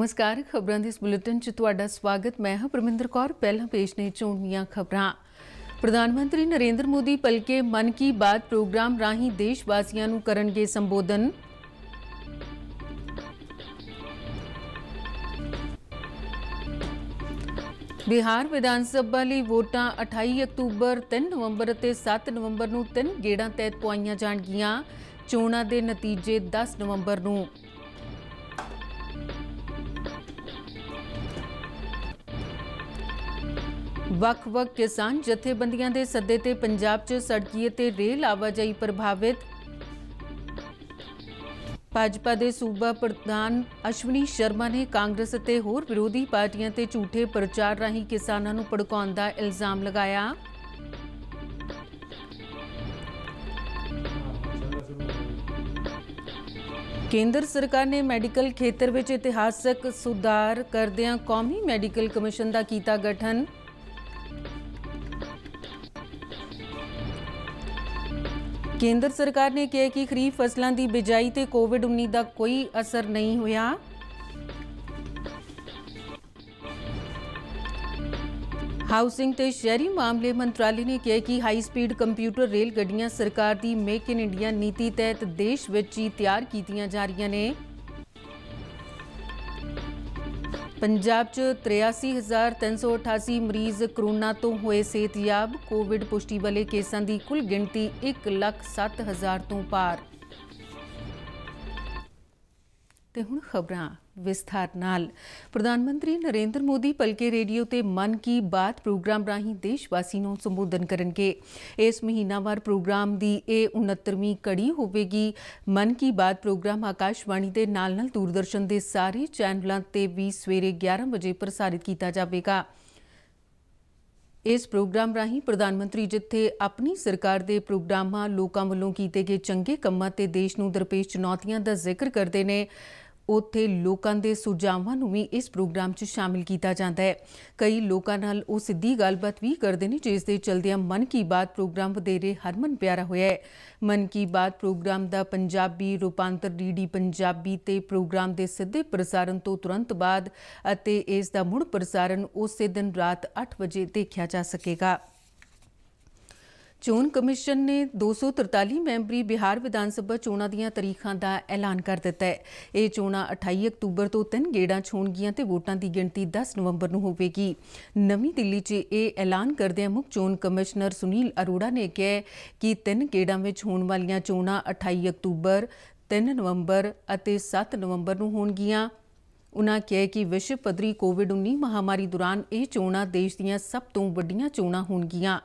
ਨਮਸਕਾਰ ਖਬਰਾਂ ਦੇ ਇਸ ਬੁਲੇਟਿਨ 'ਚ ਤੁਹਾਡਾ ਸਵਾਗਤ ਮੈਂ ਹਾਂ ਪਰਮਿੰਦਰ ਕੌਰ ਪਹਿਲਾਂ ਪੇਸ਼ ਨੇ ਚੋਣੀਆਂ ਖਬਰਾਂ ਪ੍ਰਧਾਨ ਮੰਤਰੀ ਨਰਿੰਦਰ ਮੋਦੀ ਪਲਕੇ ਮਨ ਕੀ ਬਾਤ ਪ੍ਰੋਗਰਾਮ ਰਾਹੀਂ ਦੇਸ਼ ਵਾਸੀਆਂ ਨੂੰ ਕਰਨਗੇ ਸੰਬੋਧਨ ਬਿਹਾਰ ਵਿਧਾਨ ਸਭਾ ਲਈ ਵੋਟਾਂ 28 ਅਕਤੂਬਰ 3 ਨਵੰਬਰ ਅਤੇ 7 ਨਵੰਬਰ ਨੂੰ ਤਿੰਨ ਗੇੜਾਂ ਤਹਿਤ ਪੁਆਈਆਂ ਜਾਣਗੀਆਂ ਚੋਣਾਂ ਦੇ ਨਤੀਜੇ 10 ਨਵੰਬਰ ਨੂੰ ਵੱਖ-ਵੱਖ ਕਿਸਾਨ ਜਥੇਬੰਦੀਆਂ ਦੇ ਸੱਦੇ ਤੇ ਪੰਜਾਬ 'ਚ ਸੜਕੀ ਅਤੇ ਰੇਲ ਆਵਾਜਾਈ ਪ੍ਰਭਾਵਿਤ ਭਾਜਪਾ ਦੇ ਸੂਬਾ ਪ੍ਰਧਾਨ ਅਸ਼ਵਨੀ ਸ਼ਰਮਾ ਨੇ ਕਾਂਗਰਸ ਅਤੇ ਹੋਰ ਵਿਰੋਧੀ ਪਾਰਟੀਆਂ ਤੇ ਝੂਠੇ ਪ੍ਰਚਾਰ ਰਾਹੀਂ ਕਿਸਾਨਾਂ ਨੂੰ ਭੜਕਾਉਣ ਦਾ ਇਲਜ਼ਾਮ ਲਗਾਇਆ ਕੇਂਦਰ ਸਰਕਾਰ ਨੇ ਮੈਡੀਕਲ ਖੇਤਰ ਵਿੱਚ ਇਤਿਹਾਸਕ ਸੁਧਾਰ ਕਰਦਿਆਂ ਕੌਮੀ ਮੈਡੀਕਲ ਕਮਿਸ਼ਨ ਦਾ ਕੀਤਾ ਗਠਨ ਕੇਂਦਰ ਸਰਕਾਰ ਨੇ ਕਿਹਾ ਕਿ ਖਰੀਫ ਫਸਲਾਂ ਦੀ ਬਿਜਾਈ ਤੇ ਕੋਵਿਡ-19 ਦਾ ਕੋਈ ਅਸਰ ਨਹੀਂ ਹੋਇਆ ਹਾਊਸਿੰਗ ਤੇ ਸ਼ਹਿਰੀ ਮਾਮਲੇ ਮੰਤਰਾਲੇ ਨੇ ਕਿਹਾ ਕਿ ਹਾਈ ਸਪੀਡ ਕੰਪਿਊਟਰ ਰੇਲ ਗੱਡੀਆਂ ਸਰਕਾਰ ਦੀ ਮੇਕ ਇਨ ਇੰਡੀਆ ਨੀਤੀ ਤਹਿਤ ਦੇਸ਼ ਵਿੱਚ ਹੀ ਤਿਆਰ ਕੀਤੀਆਂ ਜਾ ਰਹੀਆਂ ਨੇ ਪੰਜਾਬ 'ਚ 83388 ਮਰੀਜ਼ ਕਰੋਨਾ ਤੋਂ ਹੋਏ ਸਿਹਤਯਾਬ ਕੋਵਿਡ ਪੁਸ਼ਟੀ ਵਾਲੇ ਕੇਸਾਂ ਦੀ ਕੁੱਲ ਗਿਣਤੀ 1,07,000 ਤੋਂ ਪਾਰ ਤੇ ਹੁਣ ਖਬਰਾਂ ਵਿਸਥਾਰ ਨਾਲ ਪ੍ਰਧਾਨ ਮੰਤਰੀ ਨਰਿੰਦਰ ਮੋਦੀ ਪਲਕੇ ਰੇਡੀਓ ਤੇ ਮਨ ਕੀ ਬਾਤ ਪ੍ਰੋਗਰਾਮ ਰਾਹੀਂ ਦੇਸ਼ ਵਾਸੀ ਨੂੰ ਸੰਬੋਧਨ ਕਰਨਗੇ ਇਸ ਮਹੀਨਾਵਾਰ ਪ੍ਰੋਗਰਾਮ ਦੀ ਇਹ 69ਵੀਂ ਕੜੀ ਹੋਵੇਗੀ ਮਨ ਕੀ ਬਾਤ ਪ੍ਰੋਗਰਾਮ ਆਕਾਸ਼ਵਾਣੀ ਦੇ ਨਾਲ-ਨਾਲ ਦੂਰਦਰਸ਼ਨ ਦੇ ਸਾਰੇ ਚੈਨਲਾਂ ਤੇ ਵੀ ਸਵੇਰੇ 11 ਵਜੇ ਪ੍ਰਸਾਰਿਤ ਕੀਤਾ ਜਾਵੇਗਾ ਇਸ ਪ੍ਰੋਗਰਾਮ ਰਾਹੀਂ ਪ੍ਰਧਾਨ ਮੰਤਰੀ ਜਿੱਥੇ ਆਪਣੀ ਸਰਕਾਰ ਦੇ ਪ੍ਰੋਗਰਾਮਾਂ ਲੋਕਾਂ ਵੱਲੋਂ ਕੀਤੇ ਗਏ ਚੰਗੇ ਕੰਮਾਂ ਤੇ ਦੇਸ਼ ਨੂੰ ਦਰਪੇਸ਼ ਚੁਣੌਤੀਆਂ ਦਾ ਜ਼ਿਕਰ ਕਰਦੇ ਨੇ ਉੱਥੇ ਲੋਕਾਂ ਦੇ ਸੁਝਾਵਾਂ ਨੂੰ ਵੀ ਇਸ ਪ੍ਰੋਗਰਾਮ 'ਚ ਸ਼ਾਮਿਲ ਕੀਤਾ ਜਾਂਦਾ ਹੈ ਕਈ ਲੋਕਾਂ ਨਾਲ ਉਹ ਸਿੱਧੀ ਗੱਲਬਾਤ ਵੀ ਕਰਦੇ ਨੇ ਜਿਸ ਦੇ ਚਲਦਿਆਂ ਮਨ ਕੀ ਬਾਤ ਪ੍ਰੋਗਰਾਮ ਵਧੇਰੇ ਹਰਮਨ ਪਿਆਰਾ ਹੋਇਆ ਹੈ ਮਨ ਕੀ ਬਾਤ ਪ੍ਰੋਗਰਾਮ ਦਾ ਪੰਜਾਬੀ ਰੂਪਾਂਤਰ ਡੀਡੀ ਪੰਜਾਬੀ ਤੇ ਪ੍ਰੋਗਰਾਮ ਦੇ ਸਿੱਧੇ ਪ੍ਰਸਾਰਣ ਤੋਂ ਤੁਰੰਤ ਬਾਅਦ ਅਤੇ ਇਸ ਦਾ ਮੁੜ ਪ੍ਰਸਾਰਣ ਉਸੇ ਦਿਨ ਰਾਤ 8 ਵਜੇ ਦੇਖਿਆ ਜਾ ਸਕੇਗਾ ਚੋਣ ਕਮਿਸ਼ਨ ਨੇ 243 ਮੈਂਬਰੀ ਬਿਹਾਰ ਵਿਧਾਨ ਸਭਾ ਚੋਣਾਂ ਦੀਆਂ ਤਾਰੀਖਾਂ ਦਾ ਐਲਾਨ ਕਰ ਦਿੱਤਾ ਹੈ ਇਹ ਚੋਣਾਂ 28 ਅਕਤੂਬਰ ਤੋਂ ਤਿੰਨ ਗੇੜਾਂ ਛੋਣਗੀਆਂ ਤੇ ਵੋਟਾਂ ਦੀ ਗਿਣਤੀ 10 ਨਵੰਬਰ ਨੂੰ ਹੋਵੇਗੀ ਨਵੀਂ ਦਿੱਲੀ 'ਚ ਇਹ ਐਲਾਨ ਕਰਦੇ ਮੁੱਖ ਚੋਣ ਕਮਿਸ਼ਨਰ ਸੁਨੀਲ ਅਰੋੜਾ ਨੇ ਕਿਹਾ ਕਿ ਤਿੰਨ ਗੇੜਾਂ ਵਿੱਚ ਹੋਣ ਵਾਲੀਆਂ ਚੋਣਾਂ 28 ਅਕਤੂਬਰ 3 ਨਵੰਬਰ ਅਤੇ 7 ਨਵੰਬਰ ਨੂੰ ਹੋਣਗੀਆਂ ਉਨ੍ਹਾਂ ਕਿਹਾ ਕਿ ਵਿਸ਼ਵ ਪੱਧਰੀ ਕੋਵਿਡ-19 ਮਹਾਮਾਰੀ ਦੌਰਾਨ ਇਹ ਚੋਣਾਂ ਦੇਸ਼ ਦੀਆਂ ਸਭ ਤੋਂ ਵੱਡੀਆਂ ਚੋਣਾਂ ਹੋਣਗੀਆਂ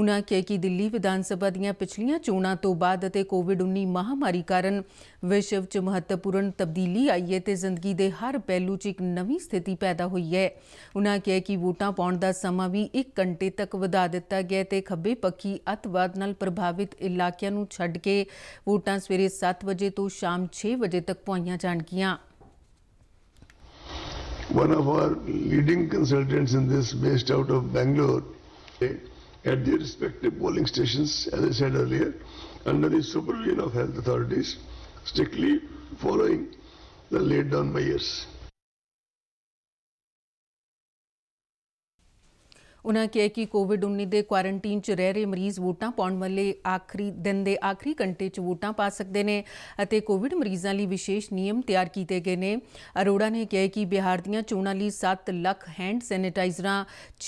ਉਨ੍ਹਾਂ ਕਿਹਾ ਕਿ ਦਿੱਲੀ ਵਿਧਾਨ ਸਭਾ ਦੀਆਂ ਪਿਛਲੀਆਂ ਚੋਣਾਂ ਤੋਂ ਬਾਅਦ ਅਤੇ ਕੋਵਿਡ-19 ਮਹਾਮਾਰੀ ਕਾਰਨ ਵਿਸ਼ਵ 'ਚ ਮਹੱਤਵਪੂਰਨ ਤਬਦੀਲੀ ਆਈ ਹੈ ਤੇ ਜ਼ਿੰਦਗੀ ਦੇ ਹਰ ਪਹਿਲੂ 'ਚ ਇੱਕ ਨਵੀਂ ਸਥਿਤੀ ਪੈਦਾ ਹੋਈ ਹੈ ਉਨ੍ਹਾਂ ਕਿਹਾ ਕਿ ਵੋਟਾਂ ਪਾਉਣ ਦਾ ਸਮਾਂ ਵੀ 1 ਘੰਟੇ ਤੱਕ ਵਧਾ ਦਿੱਤਾ ਗਿਆ ਤੇ ਖੱਬੇ ਪੱਖੀ ਅਤਵਾਦ ਨਾਲ ਪ੍ਰਭਾਵਿਤ ਇਲਾਕਿਆਂ ਨੂੰ ਛੱਡ ਕੇ ਵੋਟਾਂ ਸਵੇਰੇ 7 ਵਜੇ ਤੋਂ ਸ਼ਾਮ 6 ਵਜੇ ਤੱਕ ਪਾਈਆਂ ਜਾਣਗੀਆਂ one of our leading consultants in this based out of Bangalore at the respective polling stations, as I said earlier, under the supervision of health authorities, strictly following the laid down measures. ਉਹਨਾਂ ਕਿਹਾ ਕਿ ਕੋਵਿਡ-19 ਦੇ quarantine 'ਚ ਰਹਿ ਰਹੇ ਮਰੀਜ਼ ਵੋਟਾਂ ਪਾਉਣ ਵਾਲੇ ਆਖਰੀ ਦਿਨ ਦੇ ਆਖਰੀ ਘੰਟੇ 'ਚ ਵੋਟਾਂ ਪਾ ਸਕਦੇ ਨੇ ਅਤੇ ਕੋਵਿਡ ਮਰੀਜ਼ਾਂ ਲਈ ਵਿਸ਼ੇਸ਼ ਨਿਯਮ ਤਿਆਰ ਕੀਤੇ ਗਏ ਨੇ ਅਰੋੜਾ ਨੇ ਕਿਹਾ ਕਿ ਬਿਹਾਰ ਦੀਆਂ ਚੋਣਾਂ ਲਈ 7 ਲੱਖ ਹੈਂਡ ਸੈਨੀਟਾਈਜ਼ਰਾਂ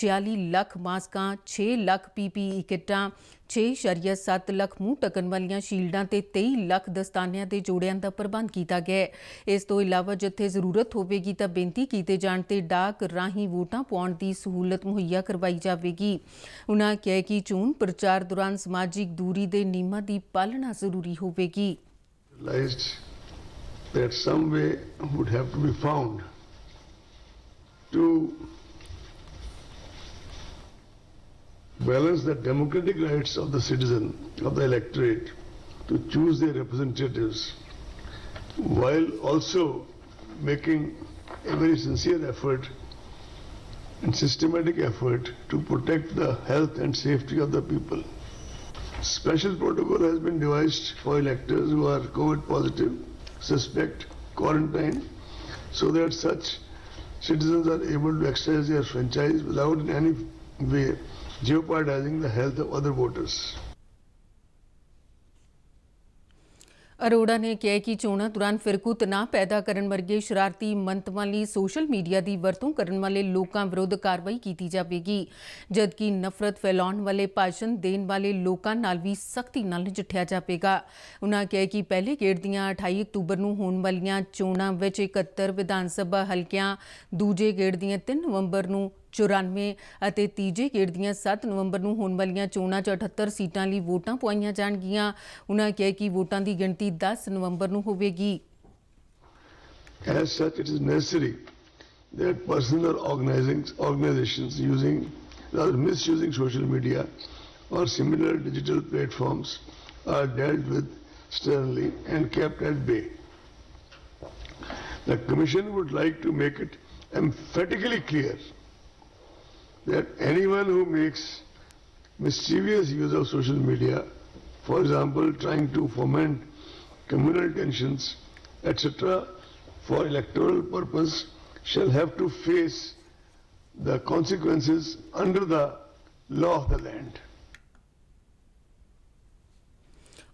46 ਲੱਖ ਮਾਸਕਾਂ 6 ਲੱਖ ਪੀਪੀਈ ਕਿੱਟਾਂ 6.7 ਲੱਖ ਮੂੰਹ ਟਕਣ ਵਾਲੀਆਂ ਸ਼ੀਲਡਾਂ ਤੇ 23 ਲੱਖ ਦਸਤਾਨਿਆਂ ਦੇ ਜੋੜਿਆਂ ਦਾ ਪ੍ਰਬੰਧ ਕੀਤਾ ਗਿਆ ਹੈ ਇਸ ਤੋਂ ਇਲਾਵਾ ਜਿੱਥੇ ਜ਼ਰੂਰਤ ਹੋਵੇਗੀ ਤਾਂ ਬੇਨਤੀ ਕੀਤੇ ਜਾਣ ਤੇ ਡਾਕ ਰਾਹੀਂ ਵੋਟਾਂ ਪਾਉਣ ਦੀ ਸਹੂਲਤ ਮੁਹੱਈਆ ਕਰਵਾਈ ਜਾਵੇਗੀ ਉਨ੍ਹਾਂ ਕਿਹਾ ਕਿ ਚੋਣ ਪ੍ਰਚਾਰ ਦੌਰਾਨ ਸਮਾਜਿਕ ਦੂਰੀ ਦੇ ਨਿਯਮਾਂ ਦੀ ਪਾਲਣਾ ਜ਼ਰੂਰੀ ਹੋਵੇਗੀ that some way would have to be found to balance the democratic rights of the citizen, of the electorate, to choose their representatives, while also making a very sincere effort and systematic effort to protect the health and safety of the people. Special protocol has been devised for electors who are COVID positive, suspect, quarantined, so that such citizens are able to exercise their franchise without in any way jeopardizing the health of other voters. Arora ਨੇ ਕਿਹਾ ਕਿ ਚੋਣਾਂ ਦੌਰਾਨ ਫਿਰਕੂ ਤਣਾਅ ਪੈਦਾ ਕਰਨ ਵਰਗੇ ਸ਼ਰਾਰਤੀ ਮੰਤਵਾਂ ਲਈ ਸੋਸ਼ਲ ਮੀਡੀਆ ਦੀ ਵਰਤੋਂ ਕਰਨ ਵਾਲੇ ਲੋਕਾਂ ਵਿਰੁੱਧ ਕਾਰਵਾਈ ਕੀਤੀ ਜਾਵੇਗੀ ਜਦਕਿ ਨਫ਼ਰਤ ਫੈਲਾਉਣ ਵਾਲੇ ਭਾਸ਼ਣ ਦੇਣ ਵਾਲੇ ਲੋਕਾਂ ਨਾਲ ਵੀ ਸਖਤੀ ਨਾਲ ਨਜਿੱਠਿਆ ਜਾਵੇਗਾ ਉਨ੍ਹਾਂ ਕਿਹਾ ਕਿ ਪਹਿਲੇ ਗੇੜ ਦੀਆਂ 28 ਅਕਤੂਬਰ ਨੂੰ ਹੋਣ ਵਾਲੀਆਂ ਚੋਣਾਂ ਵਿੱਚ 71 ਵਿਧਾਨ ਸਭਾ ਹਲਕਿਆਂ ਦੂਜੇ ਗੇੜ ਦੀਆਂ 3 ਨਵੰਬਰ ਨੂੰ 94 ਅਤੇ ਤੀਜੇ ਗੇੜ ਦੀਆਂ 7 ਨਵੰਬਰ ਨੂੰ ਹੋਣ ਵਾਲੀਆਂ ਚੋਣਾਂ 'ਚ 78 ਸੀਟਾਂ ਲਈ ਵੋਟਾਂ ਪੁਆਈਆਂ ਜਾਣਗੀਆਂ ਉਹਨਾਂ ਕਿਹਾ ਕਿ ਵੋਟਾਂ ਦੀ ਗਿਣਤੀ 10 ਨਵੰਬਰ ਨੂੰ ਹੋਵੇਗੀ As such, it is necessary that personal or organizations using rather misusing social media or similar digital platforms are dealt with sternly and kept at bay. The Commission would like to make it emphatically clear that anyone who makes mischievous use of social media, for example, trying to foment communal tensions, etc., for electoral purpose, shall have to face the consequences under the law of the land.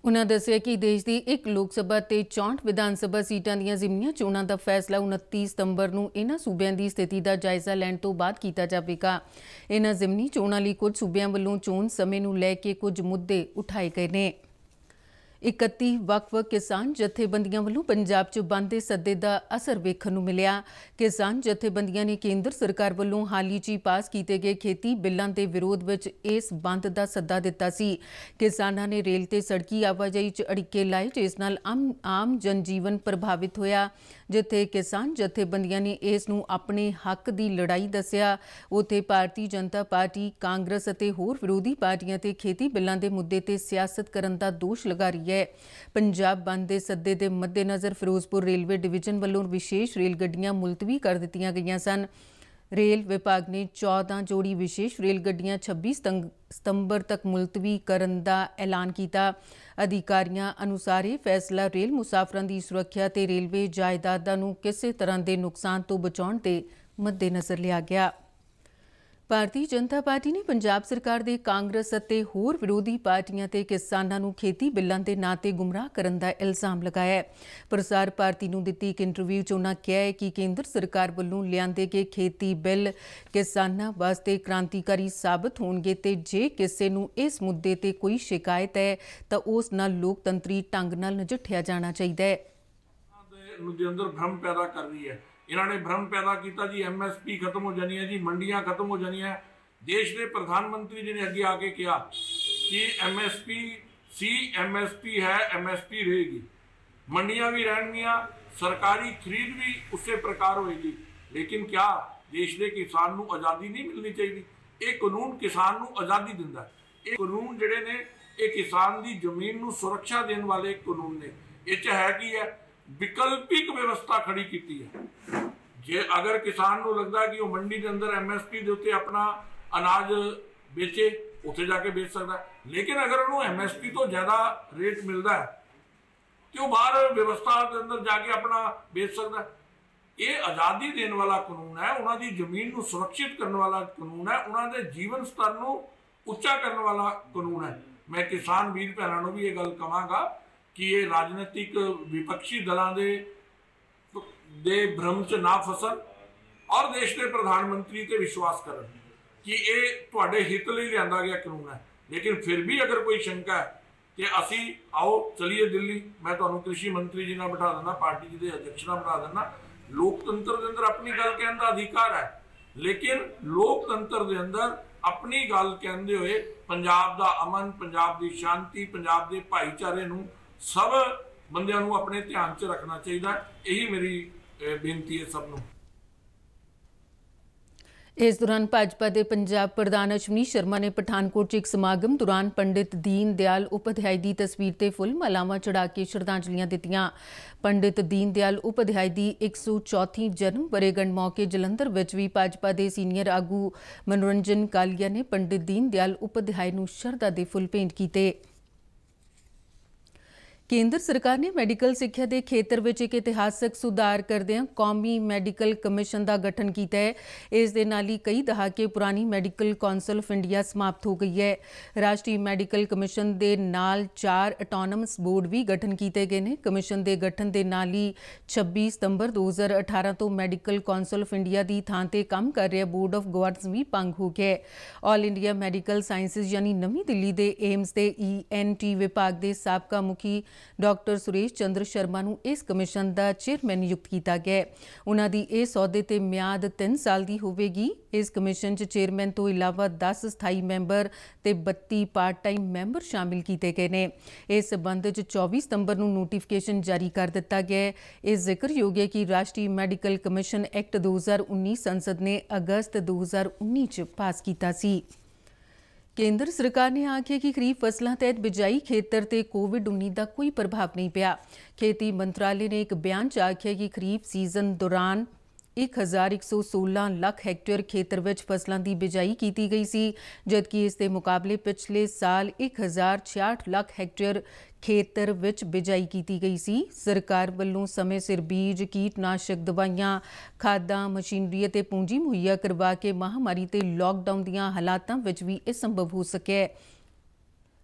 ਉਨ੍ਹਾਂ ਦੱਸਿਆ ਕਿ ਦੇਸ਼ ਦੀ ਇੱਕ ਲੋਕ ਸਭਾ ਤੇ 64 ਵਿਧਾਨ ਸਭਾ ਸੀਟਾਂ ਦੀਆਂ ਜ਼ਿਮਨੀਆਂ ਚੋਣਾਂ ਦਾ ਫੈਸਲਾ 29 ਸਤੰਬਰ ਨੂੰ ਇਹਨਾਂ ਸੂਬਿਆਂ ਦੀ ਸਥਿਤੀ ਦਾ ਜਾਇਜ਼ਾ ਲੈਣ ਤੋਂ ਬਾਅਦ ਕੀਤਾ ਜਾਵੇਗਾ ਇਹਨਾਂ ਜ਼ਿਮਨੀ ਚੋਣਾਂ ਲਈ ਕੁਝ ਸੂਬਿਆਂ ਵੱਲੋਂ ਚੋਣ ਸਮੇਂ ਨੂੰ ਲੈ ਕੇ ਕੁਝ ਮੁੱਦੇ ਉਠਾਏ ਗਏ ਨੇ 31 ਵੱਖ-ਵੱਖ ਕਿਸਾਨ ਜਥੇਬੰਦੀਆਂ ਵੱਲੋਂ ਪੰਜਾਬ 'ਚ ਬੰਦੇ ਸੱਦੇ ਦਾ ਅਸਰ ਵੇਖਣ ਨੂੰ ਮਿਲਿਆ ਕਿਸਾਨ ਜਥੇਬੰਦੀਆਂ ਨੇ ਕੇਂਦਰ ਸਰਕਾਰ ਵੱਲੋਂ ਹਾਲੀ 'ਚ ਪਾਸ ਕੀਤੇ ਗਏ ਖੇਤੀ ਬਿੱਲਾਂ ਦੇ ਵਿਰੋਧ ਵਿੱਚ ਇਸ ਬੰਦ ਦਾ ਸੱਦਾ ਦਿੱਤਾ ਸੀ ਕਿਸਾਨਾਂ ਨੇ ਰੇਲ ਤੇ ਸੜਕੀ ਆਵਾਜਾਈ 'ਚ ਅੜਿੱਕੇ ਲਾਏ ਜਿਸ ਨਾਲ ਆਮ ਜਨਜੀਵਨ ਪ੍ਰਭਾਵਿਤ ਹੋਇਆ ਜਿੱਥੇ ਕਿਸਾਨ ਜਥੇਬੰਦੀਆਂ ਨੇ ਇਸ ਨੂੰ ਆਪਣੇ ਹੱਕ ਦੀ ਲੜਾਈ ਦੱਸਿਆ ਉਥੇ ਭਾਰਤੀ ਜਨਤਾ ਪਾਰਟੀ ਕਾਂਗਰਸ ਅਤੇ ਹੋਰ ਵਿਰੋਧੀ ਪਾਰਟੀਆਂ ਤੇ ਖੇਤੀ ਬਿੱਲਾਂ ਦੇ ਮੁੱਦੇ ਤੇ ਸਿਆਸਤ ਕਰਨ ਦਾ ਦੋਸ਼ ਲਗਾ ਰਹੀ ਰਹੀ ਹੈ ਪੰਜਾਬ ਬੰਦ ਦੇ ਸੱਦੇ ਦੇ ਮੱਦੇਨਜ਼ਰ ਫਿਰੋਜ਼ਪੁਰ ਰੇਲਵੇ ਡਿਵੀਜ਼ਨ ਵੱਲੋਂ ਵਿਸ਼ੇਸ਼ ਰੇਲ ਗੱਡੀਆਂ ਮੁਲਤਵੀ ਕਰ ਦਿੱਤੀਆਂ ਗਈਆਂ ਸਨ ਰੇਲ ਵਿਭਾਗ ਨੇ 14 ਜੋੜੀ ਵਿਸ਼ੇਸ਼ ਰੇਲ ਗੱਡੀਆਂ 26 ਸਤੰਬਰ ਤੱਕ ਮੁਲਤਵੀ ਕਰਨ ਦਾ ਐਲਾਨ ਕੀਤਾ ਅਧਿਕਾਰੀਆਂ ਅਨੁਸਾਰ ਇਹ ਫੈਸਲਾ ਰੇਲ ਮੁਸਾਫਰਾਂ ਦੀ ਸੁਰੱਖਿਆ ਤੇ ਰੇਲਵੇ ਜਾਇਦਾਦਾਂ ਨੂੰ ਕਿਸੇ ਤਰ੍ਹਾਂ ਦੇ ਨੁਕਸਾਨ ਤੋਂ ਬਚਾਉਣ ਦੇ ਮੱਦੇਨਜ਼ਰ ਲਿਆ ਗਿਆ ਭਾਰਤੀ ਜਨਤਾ ਪਾਰਟੀ ਨੇ ਪੰਜਾਬ ਸਰਕਾਰ ਦੇ ਕਾਂਗਰਸ ਅਤੇ ਹੋਰ ਵਿਰੋਧੀ ਪਾਰਟੀਆਂ ਤੇ ਕਿਸਾਨਾਂ ਨੂੰ ਖੇਤੀ ਬਿੱਲਾਂ ਦੇ ਨਾਂ ਤੇ ਗੁੰਮਰਾਹ ਕਰਨ ਦਾ ਇਲਜ਼ਾਮ ਲਗਾਇਆ ਹੈ। ਪ੍ਰਸਾਰ ਭਾਰਤੀ ਨੂੰ ਦਿੱਤੀ ਇੱਕ ਇੰਟਰਵਿਊ 'ਚ ਉਹਨਾਂ ਕਿਹਾ ਹੈ ਕਿ ਕੇਂਦਰ ਸਰਕਾਰ ਵੱਲੋਂ ਲਿਆਂਦੇ ਗਏ ਖੇਤੀ ਬਿੱਲ ਕਿਸਾਨਾਂ ਵਾਸਤੇ ਕ੍ਰਾਂਤੀਕਾਰੀ ਸਾਬਤ ਹੋਣਗੇ ਤੇ ਜੇ ਕਿਸੇ ਨੂੰ ਇਸ ਮੁੱਦੇ ਤੇ ਕੋਈ ਸ਼ਿਕਾਇਤ ਹੈ ਤਾਂ ਉਸ ਨਾਲ ਲੋਕਤੰਤਰੀ ਢੰਗ ਨਾਲ ਨਜਿੱਠਿਆ ਜਾਣਾ ਚਾਹੀਦਾ ਹੈ। ਦੇ ਅੰਦਰ ਭ੍ਰਮ ਪੈਦਾ ਕਰ ਰਹੀ ਹੈ ਇਹਨਾਂ ਨੇ ਭ੍ਰਮ ਪੈਦਾ ਕੀਤਾ ਜੀ ਐਮਐਸਪੀ ਖਤਮ ਹੋ ਜਾਣੀ ਹੈ ਜੀ ਮੰਡੀਆਂ ਖਤਮ ਹੋ ਜਾਣੀਆਂ ਦੇਸ਼ ਦੇ ਪ੍ਰਧਾਨ ਮੰਤਰੀ ਜੀ ਨੇ ਅੱਗੇ ਆ ਕੇ ਕਿਹਾ ਕਿ ਐਮਐਸਪੀ ਸੀ ਐਮਐਸਪੀ ਹੈ ਐਮਐਸਪੀ ਰਹੇਗੀ ਮੰਡੀਆਂ ਵੀ ਰਹਿਣਗੀਆਂ ਸਰਕਾਰੀ ਖਰੀਦ ਵੀ ਉਸੇ ਪ੍ਰਕਾਰ ਹੋਏਗੀ ਲੇਕਿਨ क्या ਦੇਸ਼ ਦੇ ਕਿਸਾਨ ਨੂੰ ਆਜ਼ਾਦੀ ਨਹੀਂ ਮਿਲਣੀ ਚਾਹੀਦੀ ਇਹ ਕਾਨੂੰਨ ਕਿਸਾਨ ਨੂੰ ਆਜ਼ਾਦੀ ਦਿੰਦਾ ਹੈ ਇਹ ਕਾਨੂੰਨ ਜਿਹੜੇ ਨੇ ਇਹ ਕਿਸਾਨ ਦੀ ਜ਼ਮੀਨ ਨੂੰ ਸੁਰੱਖਿਆ ਦੇਣ ਵਾਲੇ ਕਾਨੂੰਨ ਨੇ ਇਹ ਚ ਹੈ ਕੀ ਹੈ ਵਿਕਲਪਿਕ ਵਿਵਸਥਾ ਖੜੀ ਕੀਤੀ ਹੈ ਜੇ ਅਗਰ ਕਿਸਾਨ ਨੂੰ ਲੱਗਦਾ ਕਿ ਉਹ ਮੰਡੀ ਦੇ ਅੰਦਰ ਐਮਐਸਪੀ ਦੇ ਉੱਤੇ ਆਪਣਾ ਅਨਾਜ ਵੇਚੇ ਉੱਥੇ ਜਾ ਕੇ ਵੇਚ ਸਕਦਾ ਲੇਕਿਨ ਅਗਰ ਉਹਨੂੰ ਐਮਐਸਪੀ ਤੋਂ ਜ਼ਿਆਦਾ ਰੇਟ ਮਿਲਦਾ ਹੈ ਤੇ ਉਹ ਬਾਹਰ ਵਿਵਸਥਾ ਦੇ ਅੰਦਰ ਜਾ ਕੇ ਆਪਣਾ ਵੇਚ ਸਕਦਾ ਇਹ ਆਜ਼ਾਦੀ ਦੇਣ ਵਾਲਾ ਕਾਨੂੰਨ ਹੈ ਉਹਨਾਂ ਦੀ ਜ਼ਮੀਨ ਨੂੰ ਸੁਰੱਖਿਅਤ ਕਰਨ ਵਾਲਾ ਕਾਨੂੰਨ ਹੈ ਉਹਨਾਂ ਦੇ ਜੀਵਨ ਸਤਰ ਨੂੰ ਉੱਚਾ ਕਰਨ ਵਾਲਾ ਕਾਨੂੰਨ ਹੈ ਮੈਂ ਕਿਸਾਨ ਵੀਰ ਭੈਣਾਂ ਨੂੰ ਵੀ ਇਹ ਗੱਲ ਕਹਾਂਗਾ ਕਿ ਇਹ ਰਾਜਨੀਤਿਕ ਵਿਪਕਸ਼ੀ ਦਲਾਂ ਦੇ ਦੇ ਭ੍ਰਮ 'ਚ ਨਾ ਫਸਣ ਔਰ ਦੇਸ਼ ਦੇ ਪ੍ਰਧਾਨ ਮੰਤਰੀ ਤੇ ਵਿਸ਼ਵਾਸ ਕਰਨ ਕਿ ਇਹ ਤੁਹਾਡੇ ਹਿੱਤ ਲਈ ਲਿਆਂਦਾ ਗਿਆ ਕਾਨੂੰਨ ਹੈ ਲੇਕਿਨ ਫਿਰ ਵੀ ਅਗਰ ਕੋਈ ਸ਼ੰਕਾ ਹੈ ਕਿ ਅਸੀਂ ਆਓ ਚਲੀਏ ਦਿੱਲੀ ਮੈਂ ਤੁਹਾਨੂੰ ਕ੍ਰਿਸ਼ੀ ਮੰਤਰੀ ਜੀ ਨਾਲ ਬਿਠਾ ਦਿੰਦਾ ਪਾਰਟੀ ਜੀ ਦੇ ਅਧਿਕਸ਼ ਨਾਲ ਬਿਠਾ ਦਿੰਦਾ ਲੋਕਤੰਤਰ ਦੇ ਅੰਦਰ ਆਪਣੀ ਗੱਲ ਕਹਿਣ ਦਾ ਅਧਿਕਾਰ ਹੈ ਲੇਕਿਨ ਲੋਕਤੰਤਰ ਦੇ ਅੰਦਰ ਆਪਣੀ ਗੱਲ ਕਹਿੰਦੇ ਹੋਏ ਪੰਜਾਬ ਦਾ ਅਮਨ ਪੰਜਾਬ ਦੀ ਸ਼ਾਂਤੀ ਪੰਜਾਬ ਦੇ ਭਾਈਚਾਰੇ ਨੂੰ ਸਭ ਬੰਦਿਆਂ ਨੂੰ ਆਪਣੇ ਧਿਆਨ 'ਚ ਰੱਖਣਾ ਚਾਹੀਦਾ ਇਹੀ ਮੇਰੀ ਬੇਨਤੀ ਹੈ ਸਭ ਨੂੰ ਇਸ ਦੌਰਾਨ ਭਾਜਪਾ ਦੇ ਪੰਜਾਬ ਪ੍ਰਧਾਨ ਅਸ਼ਵਨੀ ਸ਼ਰਮਾ ਨੇ ਪਠਾਨਕੋਟ 'ਚ ਇੱਕ ਸਮਾਗਮ ਦੌਰਾਨ ਪੰਡਿਤ ਦੀਨ ਦਿਆਲ ਉਪਧਿਆਇ ਦੀ ਤਸਵੀਰ ਤੇ ਫੁੱਲ ਮਾਲਾਵਾਂ ਚੜਾ ਕੇ ਸ਼ਰਧਾਂਜਲੀਆਂ ਦਿੱਤੀਆਂ ਪੰਡਿਤ ਦੀਨ ਦਿਆਲ ਉਪਧਿਆਇ ਦੀ 104ਵੀਂ ਜਨਮ ਬਰੇਗੰਡ ਮੌਕੇ ਜਲੰਧਰ ਵਿੱਚ ਵੀ ਭਾਜਪਾ ਦੇ ਸੀਨੀਅਰ ਆਗੂ ਮਨੋਰੰਜਨ ਕਾਲੀਆ ਨੇ ਪੰਡਿਤ ਦੀਨ ਦਿਆਲ ਉਪਧਿਆਇ ਨੂੰ ਸ਼ਰਧਾ ਦੇ ਫੁੱਲ ਭੇਂਟ ਕੀਤੇ ਕੇਂਦਰ ਸਰਕਾਰ ਨੇ ਮੈਡੀਕਲ ਸਿੱਖਿਆ ਦੇ ਖੇਤਰ ਵਿੱਚ ਇੱਕ ਇਤਿਹਾਸਕ ਸੁਧਾਰ ਕਰਦਿਆਂ ਕੌਮੀ ਮੈਡੀਕਲ ਕਮਿਸ਼ਨ ਦਾ ਗਠਨ ਕੀਤਾ ਹੈ ਇਸ ਦੇ ਨਾਲ ਹੀ ਕਈ ਦਹਾਕੇ ਪੁਰਾਣੀ ਮੈਡੀਕਲ ਕਾਉਂਸਲ ਆਫ ਇੰਡੀਆ ਸਮਾਪਤ ਹੋ ਗਈ ਹੈ ਰਾਸ਼ਟਰੀ ਮੈਡੀਕਲ ਕਮਿਸ਼ਨ ਦੇ ਨਾਲ ਚਾਰ ਆਟੋਨਮਸ ਬੋਰਡ ਵੀ ਗਠਨ ਕੀਤੇ ਗਏ ਨੇ ਕਮਿਸ਼ਨ ਦੇ ਗਠਨ ਦੇ ਨਾਲ ਹੀ 26 ਸਤੰਬਰ 2018 ਤੋਂ ਮੈਡੀਕਲ ਕਾਉਂਸਲ ਆਫ ਇੰਡੀਆ ਦੀ ਥਾਂ ਤੇ ਕੰਮ ਕਰ ਰਿਹਾ ਬੋਰਡ ਆਫ ਗਵਰਨਰਸ ਵੀ ਪੰਗ ਹੋ ਗਿਆ ਆਲ ਇੰਡੀਆ ਮੈਡੀਕਲ ਸਾਇੰਸਸ ਯਾਨੀ ਨਵੀਂ ਦਿੱਲੀ ਦੇ ਏਮਸ ਦੇ ਈਐਨਟੀ ਵਿਭਾਗ ਦੇ ਸਾਬਕਾ ਮੁਖੀ ਡਾਕਟਰ ਸੁਰੇਸ਼ ਚੰਦਰ ਸ਼ਰਮਾ ਨੂੰ ਇਸ ਕਮਿਸ਼ਨ ਦਾ ਚੇਅਰਮੈਨ ਨਿਯੁਕਤ ਕੀਤਾ ਗਿਆ ਹੈ ਉਹਨਾਂ ਦੀ ਇਸ ਅਹੁਦੇ ਤੇ ਮਿਆਦ 3 ਸਾਲ ਦੀ ਹੋਵੇਗੀ ਇਸ ਕਮਿਸ਼ਨ 'ਚ ਚੇਅਰਮੈਨ ਤੋਂ ਇਲਾਵਾ 10 ਸਥਾਈ ਮੈਂਬਰ ਤੇ 32 ਪਾਰਟ ਟਾਈਮ ਮੈਂਬਰ ਸ਼ਾਮਿਲ ਕੀਤੇ ਗਏ ਨੇ ਇਸ ਸਬੰਧ 'ਚ 24 ਸਤੰਬਰ ਨੂੰ ਨੋਟੀਫਿਕੇਸ਼ਨ ਜਾਰੀ ਕਰ ਦਿੱਤਾ ਗਿਆ ਹੈ ਇਹ ਜ਼ਿਕਰਯੋਗ ਹੈ ਕਿ ਰਾਸ਼ਟਰੀ ਮੈਡੀਕਲ ਕਮਿਸ਼ਨ ਐਕਟ 2019 ਸੰਸਦ ਨੇ ਅਗਸਤ 2019 'ਚ ਪਾਸ ਕੀਤਾ ਸੀ ਕੇਂਦਰ ਸਰਕਾਰ ਨੇ ਆਖਿਆ ਕਿ ਖਰੀਫ ਫਸਲਾਂ ਤਹਿਤ ਬਿਜਾਈ ਖੇਤਰ ਤੇ ਕੋਵਿਡ-19 ਦਾ ਕੋਈ ਪ੍ਰਭਾਵ ਨਹੀਂ ਪਿਆ ਖੇਤੀ ਮੰਤਰਾਲੇ ਨੇ ਇੱਕ ਬਿਆਨ 'ਚ ਆਖਿਆ ਕਿ ਖਰੀਫ ਸੀਜ਼ਨ ਦੌਰਾਨ 1116 ਲੱਖ ਹੈਕਟੇਅਰ ਖੇਤਰ ਵਿੱਚ ਫਸਲਾਂ ਦੀ ਬਿਜਾਈ ਕੀਤੀ ਗਈ ਸੀ ਜਦਕਿ ਇਸ ਦੇ ਮੁਕਾਬਲੇ ਪਿਛਲੇ ਸਾਲ 1066 ਲੱਖ ਹੈਕਟੇਅਰ ਖੇਤਰ ਵਿੱਚ ਬਿਜਾਈ ਕੀਤੀ ਗਈ ਸੀ ਸਰਕਾਰ ਵੱਲੋਂ ਸਮੇਂ ਸਿਰ ਬੀਜ ਕੀਟਨਾਸ਼ਕ ਦਵਾਈਆਂ ਖਾਦਾਂ ਮਸ਼ੀਨਰੀ ਅਤੇ ਪੂੰਜੀ ਮੁਹੱਈਆ ਕਰਵਾ ਕੇ ਮਹਾਮਾਰੀ ਤੇ ਲਾਕਡਾਊਨ ਦੀਆਂ ਹਾਲਾਤਾਂ ਵਿੱਚ ਵੀ ਇਹ ਸੰਭਵ ਹੋ ਸਕਿਆ ਹੈ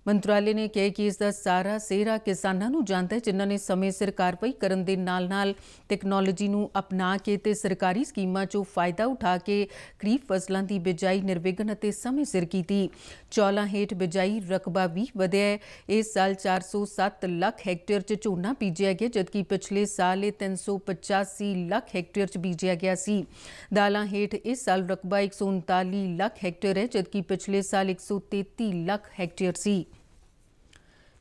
ਮੰਤਰਾਲੇ ਨੇ ਕਿਹਾ ਕਿ ਇਸ ਦਾ ਸਾਰਾ ਸਿਹਰਾ ਕਿਸਾਨਾਂ ਨੂੰ ਜਾਂਦਾ ਹੈ ਜਿਨ੍ਹਾਂ ਨੇ ਸਮੇਂ ਸਿਰ ਕਾਰਵਾਈ ਕਰਨ ਦੇ ਨਾਲ-ਨਾਲ ਟੈਕਨੋਲੋਜੀ ਨੂੰ ਅਪਣਾ ਕੇ ਤੇ ਸਰਕਾਰੀ ਸਕੀਮਾਂ 'ਚੋਂ ਫਾਇਦਾ ਉਠਾ ਕੇ ਖਰੀਫ ਫਸਲਾਂ ਦੀ ਬਿਜਾਈ ਨਿਰਵਿਘਨ ਅਤੇ ਸਮੇਂ ਸਿਰ ਕੀਤੀ ਚੌਲਾਂ ਹੇਠ ਬਿਜਾਈ ਰਕਬਾ ਵੀ ਵਧਿਆ ਹੈ ਇਸ ਸਾਲ 407 ਲੱਖ ਹੈਕਟੇਅਰ 'ਚ ਝੋਨਾ ਬੀਜਿਆ ਗਿਆ ਜਦਕਿ ਪਿਛਲੇ ਸਾਲ ਇਹ 385 ਲੱਖ ਹੈਕਟੇਅਰ 'ਚ ਬੀਜਿਆ ਗਿਆ ਸੀ ਦਾਲਾਂ ਹੇਠ ਇਸ ਸਾਲ ਰਕਬਾ 139 ਲੱਖ ਹੈਕਟੇਅਰ ਹੈ ਜਦਕਿ ਪਿਛਲੇ ਸਾਲ 133 ਲੱਖ ਹੈਕਟੇਅਰ ਸੀ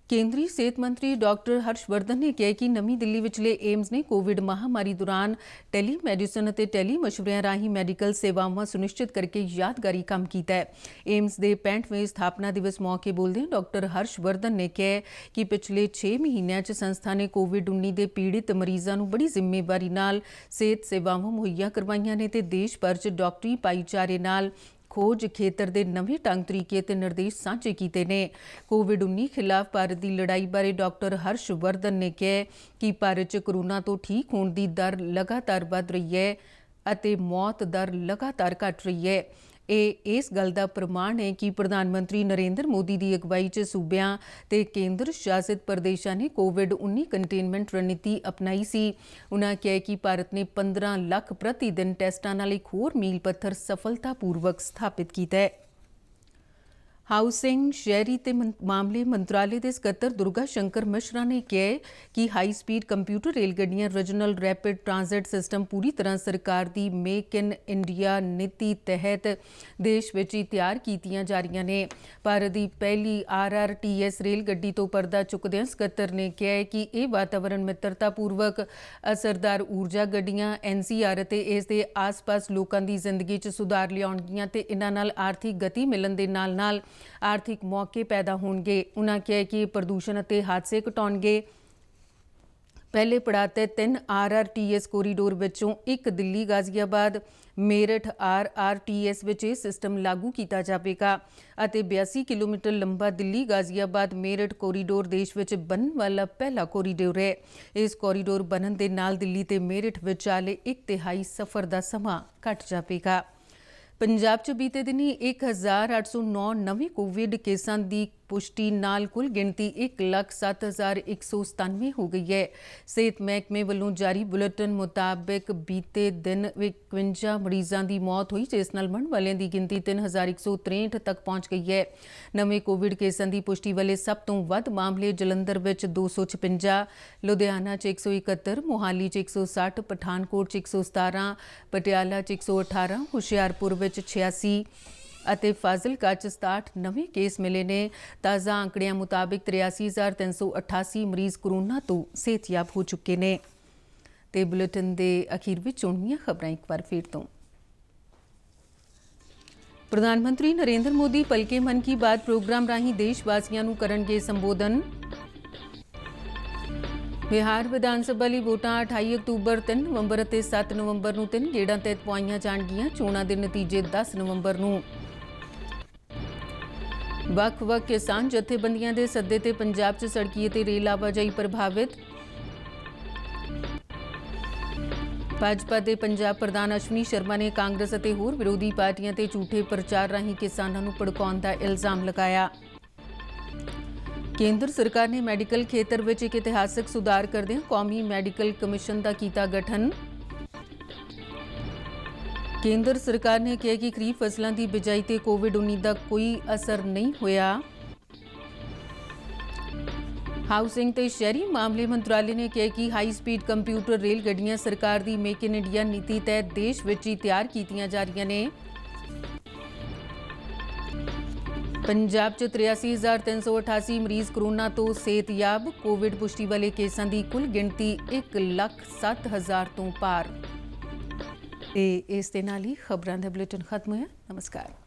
ਕੇਂਦਰੀ ਸਿਹਤ ਮੰਤਰੀ ਡਾਕਟਰ ਹਰਸ਼ਵਰਧਨ ਨੇ ਕਿਹਾ ਕਿ ਨਵੀਂ ਦਿੱਲੀ ਵਿਚਲੇ ਏਮਜ਼ ਨੇ ਕੋਵਿਡ ਮਹਾਮਾਰੀ ਦੌਰਾਨ ਟੈਲੀ ਮੈਡੀਸਨ ਅਤੇ ਟੈਲੀ ਮਸ਼ਵਰਿਆਂ ਰਾਹੀਂ ਮੈਡੀਕਲ ਸੇਵਾਵਾਂ ਸੁਨਿਸ਼ਚਿਤ ਕਰਕੇ ਯਾਦਗਾਰੀ ਕੰਮ ਕੀਤਾ ਹੈ ਏਮਜ਼ ਦੇ 65ਵੇਂ ਸਥਾਪਨਾ ਦਿਵਸ ਮੌਕੇ ਬੋਲਦੇ ਡਾਕਟਰ ਹਰਸ਼ਵਰਧਨ ਨੇ ਕਿਹਾ ਕਿ ਪਿਛਲੇ 6 ਮਹੀਨਿਆਂ 'ਚ ਸੰਸਥਾ ਨੇ ਕੋਵਿਡ-19 ਦੇ ਪੀੜਿਤ ਮਰੀਜ਼ਾਂ ਨੂੰ ਬੜੀ ਜ਼ਿੰਮੇਵਾਰੀ ਨਾਲ ਸਿਹਤ ਸੇਵਾਵਾਂ ਮੁਹੱਈਆ ਕਰਵਾਈਆਂ ਨੇ ਤੇ ਦੇਸ਼ ਭਰ 'ਚ ਡਾਕਟਰੀ ਪਾਈਚਾਰੇ ਨਾਲ ਖੋਜ ਖੇਤਰ ਦੇ ਨਵੇਂ ਢੰਗ ਤਰੀਕੇ ਤੇ ਨਿਰਦੇਸ਼ ਸਾਂਝੇ ਕੀਤੇ ਨੇ ਕੋਵਿਡ-19 ਖਿਲਾਫ ਭਾਰਤ ਦੀ ਲੜਾਈ ਬਾਰੇ ਡਾਕਟਰ ਹਰਸ਼ ਵਰਧਨ ਨੇ ਕਿਹਾ ਕਿ ਭਾਰਤ 'ਚ ਕਰੋਨਾ ਤੋਂ ਠੀਕ ਹੋਣ ਦੀ ਦਰ ਲਗਾਤਾਰ ਵਧ ਰਹੀ ਹੈ ਅਤੇ ਮੌਤ ਦਰ ਲਗਾਤਾਰ ਘਟ ਰਹੀ ਹੈ ਇਹ ਇਸ ਗੱਲ ਦਾ ਪ੍ਰਮਾਣ ਹੈ ਕਿ ਪ੍ਰਧਾਨ ਮੰਤਰੀ ਨਰਿੰਦਰ ਮੋਦੀ ਦੀ ਅਗਵਾਈ 'ਚ ਸੂਬਿਆਂ ਤੇ ਕੇਂਦਰ ਸ਼ਾਸਿਤ ਪ੍ਰਦੇਸ਼ਾਂ ਨੇ ਕੋਵਿਡ-19 ਕੰਟੇਨਮੈਂਟ ਰਣਨੀਤੀ ਅਪਣਾਈ ਸੀ ਉਹਨਾਂ ਕਿਹਾ ਕਿ ਭਾਰਤ ਨੇ 15 ਲੱਖ ਪ੍ਰਤੀ ਦਿਨ ਟੈਸਟਾਂ ਨਾਲ ਇੱਕ ਹੋਰ ਮੀਲ ਪੱਥਰ ਸਫਲਤਾਪੂਰਵਕ ਸਥਾਪਿਤ ਕੀਤਾ ਹੈ ਹਾਊਸਿੰਗ ਸ਼ਹਿਰੀ ਤੇ ਮਾਮਲੇ ਮੰਤਰਾਲੇ ਦੇ ਸਕੱਤਰ ਦੁਰਗਾ ਸ਼ੰਕਰ ਮਿਸ਼ਰਾ ਨੇ ਕਿਹਾ ਕਿ ਹਾਈ ਸਪੀਡ ਕੰਪਿਊਟਰ ਰੇਲ ਗੱਡੀਆਂ ਰੀਜਨਲ ਰੈਪਿਡ ਟ੍ਰਾਂਜ਼ਿਟ ਸਿਸਟਮ ਪੂਰੀ ਤਰ੍ਹਾਂ ਸਰਕਾਰ ਦੀ ਮੇਕ ਇਨ ਇੰਡੀਆ ਨੀਤੀ ਤਹਿਤ ਦੇਸ਼ ਵਿੱਚ ਹੀ ਤਿਆਰ ਕੀਤੀਆਂ ਜਾ ਰਹੀਆਂ ਨੇ ਭਾਰਤ ਦੀ ਪਹਿਲੀ ਆਰਆਰਟੀਐਸ ਰੇਲ ਗੱਡੀ ਤੋਂ ਪਰਦਾ ਚੁੱਕਦਿਆਂ ਸਕੱਤਰ ਨੇ ਕਿਹਾ ਕਿ ਇਹ ਵਾਤਾਵਰਣ ਮਿੱਤਰਤਾ ਪੂਰਵਕ ਅਸਰਦਾਰ ਊਰਜਾ ਗੱਡੀਆਂ ਐਨਸੀਆਰ ਅਤੇ ਇਸ ਦੇ ਆਸ-ਪਾਸ ਲੋਕਾਂ ਦੀ ਜ਼ਿੰਦਗੀ 'ਚ ਸੁਧਾਰ ਲਿਆਉਣਗੀਆਂ ਤੇ ਇਹਨਾਂ ਨਾਲ ਆਰਥਿਕ ਗਤੀ ਮਿਲਣ ਦੇ ਨਾਲ-ਨਾਲ ਆਰਥਿਕ ਮੌਕੇ ਪੈਦਾ ਹੋਣਗੇ ਉਹਨਾਂ ਕਿਹਾ ਕਿ ਪ੍ਰਦੂਸ਼ਣ ਅਤੇ ਹਾਦਸੇ ਘਟਾਉਣਗੇ ਪਹਿਲੇ ਪੜਾਅ ਤੇ 3 ਆਰਆਰਟੀਐਸ ਕੋਰੀਡੋਰ ਵਿੱਚੋਂ ਇੱਕ ਦਿੱਲੀ ਗਾਜ਼ੀਆਬਾਦ ਮੇਰਠ ਆਰਆਰਟੀਐਸ ਵਿੱਚ ਇਹ ਸਿਸਟਮ ਲਾਗੂ ਕੀਤਾ ਜਾਵੇਗਾ ਅਤੇ 82 ਕਿਲੋਮੀਟਰ ਲੰਬਾ ਦਿੱਲੀ ਗਾਜ਼ੀਆਬਾਦ ਮੇਰਠ ਕੋਰੀਡੋਰ ਦੇਸ਼ ਵਿੱਚ ਬਣਨ ਵਾਲਾ ਪਹਿਲਾ ਕੋਰੀਡੋਰ ਹੈ ਇਸ ਕੋਰੀਡੋਰ ਬਣਨ ਦੇ ਨਾਲ ਦਿੱਲੀ ਤੇ ਮੇਰਠ ਵਿਚਾਲੇ ਇੱਕ ਤਿਹਾਈ ਸਫ਼ਰ ਦਾ ਸਮਾਂ ਘਟ ਜਾਵੇਗਾ ਪੰਜਾਬ 'ਚ ਬੀਤੇ ਦਿਨੀ 1809 ਨਵੇਂ ਕੋਵਿਡ ਕੇਸਾਂ ਦੀ ਪੁਸ਼ਟੀ ਨਾਲ ਕੁੱਲ ਗਿਣਤੀ 107197 ਹੋ ਗਈ ਹੈ ਸਿਹਤ ਮਹਿਕਮੇ ਵੱਲੋਂ ਜਾਰੀ ਬੁਲੇਟਿਨ ਮੁਤਾਬਕ ਬੀਤੇ ਦਿਨ 51 ਮਰੀਜ਼ਾਂ ਦੀ ਮੌਤ ਹੋਈ ਜਿਸ ਨਾਲ ਮਰਨ ਵਾਲਿਆਂ ਦੀ ਗਿਣਤੀ 3163 ਤੱਕ ਪਹੁੰਚ ਗਈ ਹੈ ਨਵੇਂ ਕੋਵਿਡ ਕੇਸਾਂ ਦੀ ਪੁਸ਼ਟੀ ਵਾਲੇ ਸਭ ਤੋਂ ਵੱਧ ਮਾਮਲੇ ਜਲੰਧਰ ਵਿੱਚ 256 ਲੁਧਿਆਣਾ 'ਚ 171 ਮੋਹਾਲੀ 'ਚ 160 ਪਠਾਨਕੋਟ 'ਚ 117 ਪਟਿਆਲਾ 'ਚ 118 ਹੁਸ਼ਿਆਰਪੁਰ ਵਿੱਚ 86 ਅਤੇ ਫਾਜ਼ਿਲਕਾ 'ਚ 67 ਨਵੇਂ ਕੇਸ ਮਿਲੇ ਨੇ ਤਾਜ਼ਾ ਅੰਕੜਿਆਂ ਮੁਤਾਬਕ 83388 ਮਰੀਜ਼ ਕੋਰੋਨਾ ਤੋਂ ਸਿਹਤਯਾਬ ਹੋ ਚੁੱਕੇ ਨੇ ਤੇ ਬੁਲੇਟਿਨ ਦੇ ਅਖੀਰ ਵਿੱਚ ਚੁਣੀਆਂ ਖਬਰਾਂ ਇੱਕ ਵਾਰ ਫੇਰ ਤੋਂ ਪ੍ਰਧਾਨ ਮੰਤਰੀ ਨਰਿੰਦਰ ਮੋਦੀ ਪਲਕੇ ਮਨ ਕੀ ਬਾਤ ਪ੍ਰੋਗਰਾਮ ਰਾਹੀਂ ਦੇਸ਼ ਵਾਸੀਆਂ ਨੂੰ ਕਰਨਗੇ ਸੰਬੋਧਨ ਬਿਹਾਰ ਵਿਧਾਨ ਸਭਾ ਲਈ ਵੋਟਾਂ 28 ਅਕਤੂਬਰ 3 ਨਵੰਬਰ ਅਤੇ 7 ਨਵੰਬਰ ਨੂੰ ਤਿੰਨ ਗੇੜਾਂ ਤਹਿਤ ਪਾਈਆਂ ਜਾਣਗੀਆਂ ਚੋਣਾਂ ਦੇ ਨਤੀਜੇ 10 ਨਵੰਬਰ ਨੂੰ ਵੱਖ-ਵੱਖ ਕਿਸਾਨ ਜਥੇਬੰਦੀਆਂ ਦੇ ਸੱਦੇ ਤੇ ਪੰਜਾਬ 'ਚ ਸੜਕੀ ਅਤੇ ਰੇਲ ਆਵਾਜਾਈ ਪ੍ਰਭਾਵਿਤ ਭਾਜਪਾ ਦੇ ਪੰਜਾਬ ਪ੍ਰਧਾਨ ਅਸ਼ਵਨੀ ਸ਼ਰਮਾ ਨੇ ਕਾਂਗਰਸ ਅਤੇ ਹੋਰ ਵਿਰੋਧੀ ਪਾਰਟੀਆਂ ਤੇ ਝੂਠੇ ਪ੍ਰਚਾਰ ਰਾਹੀਂ ਕਿਸਾਨਾਂ ਨੂੰ ਭੜਕਾਉਣ ਦਾ ਇਲਜ਼ਾਮ ਲਗਾਇਆ ਕੇਂਦਰ ਸਰਕਾਰ ਨੇ ਮੈਡੀਕਲ ਖੇਤਰ ਵਿੱਚ ਇੱਕ ਇਤਿਹਾਸਕ ਸੁਧਾਰ ਕਰਦੇ ਕੌਮੀ ਮੈਡੀਕਲ ਕਮਿਸ਼ਨ ਦਾ ਕੀਤਾ ਗਠਨ ਕੇਂਦਰ ਸਰਕਾਰ ਨੇ ਕਿਹਾ ਕਿ ਖਰੀਫ ਫਸਲਾਂ ਦੀ ਬਿਜਾਈ ਤੇ ਕੋਵਿਡ-19 ਦਾ ਕੋਈ ਅਸਰ ਨਹੀਂ ਹੋਇਆ ਹਾਊਸਿੰਗ ਤੇ ਸ਼ਹਿਰੀ ਮਾਮਲੇ ਮੰਤਰਾਲੇ ਨੇ ਕਿਹਾ ਕਿ ਹਾਈ ਸਪੀਡ ਕੰਪਿਊਟਰ ਰੇਲ ਗੱਡੀਆਂ ਸਰਕਾਰ ਦੀ ਮੇਕ ਇਨ ਇੰਡੀਆ ਨੀਤੀ ਤਹਿਤ ਦੇਸ਼ ਵਿੱਚ ਹੀ ਤਿਆਰ ਕੀਤੀਆਂ ਜਾ ਰਹੀਆਂ ਨੇ ਪੰਜਾਬ 'ਚ 83388 ਮਰੀਜ਼ ਕਰੋਨਾ ਤੋਂ ਸਿਹਤਯਾਬ ਕੋਵਿਡ ਪੁਸ਼ਟੀ ਵਾਲੇ ਕੇਸਾਂ ਦੀ ਕੁੱਲ ਗਿਣਤੀ 1,07,000 ਤੋਂ ਪਾਰ ਤੇ ਇਸ ਦੇ ਨਾਲ ਹੀ ਖਬਰਾਂ ਦਾ ਬੁਲੇਟਿਨ ਖਤਮ ਹੋਇਆ ਨਮਸਕਾਰ